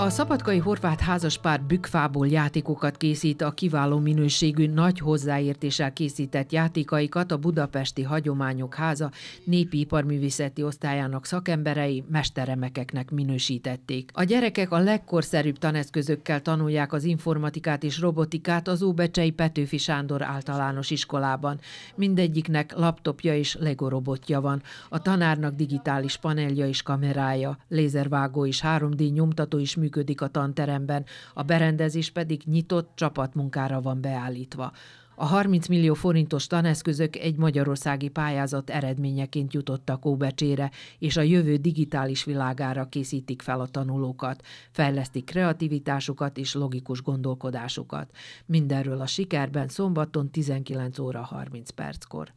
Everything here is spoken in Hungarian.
A szabadkai horvát házaspár bükfából játékokat készít a kiváló minőségű, nagy hozzáértéssel készített játékaikat a Budapesti Hagyományok Háza népi iparművészeti osztályának szakemberei mesteremekeknek minősítették. A gyerekek a legkorszerűbb taneszközökkel tanulják az informatikát és robotikát az Óbecsei Petőfi Sándor általános iskolában. Mindegyiknek laptopja és Lego robotja van. A tanárnak digitális panelja és kamerája, lézervágó és 3D nyomtató is működik működik a tanteremben, a berendezés pedig nyitott csapatmunkára van beállítva. A 30 millió forintos taneszközök egy magyarországi pályázat eredményeként jutottak Óbecsére, és a jövő digitális világára készítik fel a tanulókat, fejlesztik kreativitásukat és logikus gondolkodásukat. Mindenről a sikerben szombaton 19 óra 30 perckor.